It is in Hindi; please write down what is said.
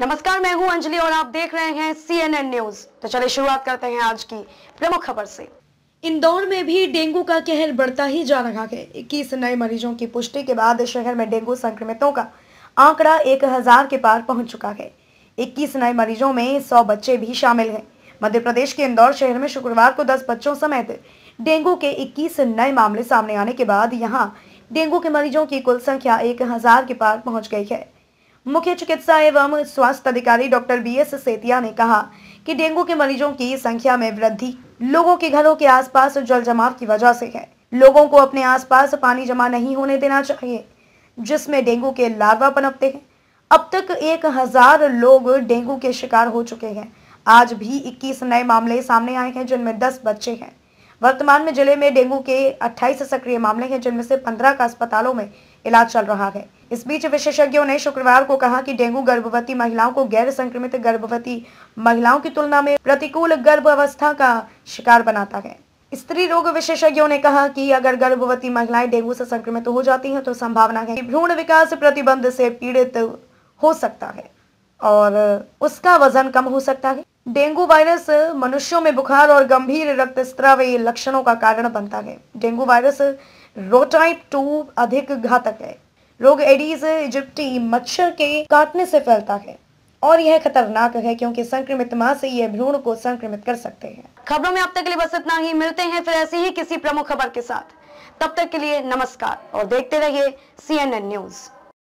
नमस्कार मैं हूं अंजलि और आप देख रहे हैं सीएनएन न्यूज तो चलिए शुरुआत करते हैं आज की प्रमुख खबर से इंदौर में भी डेंगू का कहर बढ़ता ही जा रहा है इक्कीस नए मरीजों की पुष्टि के बाद शहर में डेंगू संक्रमितों का आंकड़ा एक हजार के पार पहुंच चुका है इक्कीस नए मरीजों में सौ बच्चे भी शामिल हैं मध्य प्रदेश के इंदौर शहर में शुक्रवार को दस बच्चों समेत डेंगू के इक्कीस नए मामले सामने आने के बाद यहाँ डेंगू के मरीजों की कुल संख्या एक हजार के पार पहुँच गई है मुख्य चिकित्सा एवं स्वास्थ्य अधिकारी डॉक्टर बी एस सेतिया ने कहा कि डेंगू के मरीजों की संख्या में वृद्धि लोगों के घरों के आसपास जल जमाव की वजह से है लोगों को अपने आसपास पानी जमा नहीं होने देना चाहिए जिसमें डेंगू के लार्वा पनपते हैं अब तक एक हजार लोग डेंगू के शिकार हो चुके हैं आज भी 21 नए मामले सामने आए हैं जिनमें 10 बच्चे हैं वर्तमान में जिले में डेंगू के 28 सक्रिय मामले हैं जिनमें से 15 का अस्पतालों में इलाज चल रहा है इस बीच विशेषज्ञों ने शुक्रवार को कहा कि डेंगू गर्भवती महिलाओं को गैर संक्रमित गर्भवती महिलाओं की तुलना में प्रतिकूल गर्भ अवस्था का शिकार बनाता है स्त्री रोग विशेषज्ञों ने कहा कि अगर गर्भवती महिलाएं डेंगू से संक्रमित हो जाती हैं तो संभावना है कि भ्रूण विकास प्रतिबंध से पीड़ित हो सकता है और उसका वजन कम हो सकता है डेंगू वायरस मनुष्यों में बुखार और गंभीर रक्तस्राव लक्षणों का कारण बनता है डेंगू वायरस रोटाइप टू अधिक घातक है रोग एडीज इजिप्टी मच्छर के काटने से फैलता है और यह खतरनाक है क्योंकि संक्रमित मां से यह भ्रूण को संक्रमित कर सकते हैं खबरों में अब तक के लिए बस इतना ही मिलते हैं फिर ऐसी ही किसी प्रमुख खबर के साथ तब तक के लिए नमस्कार और देखते रहिए सी न्यूज़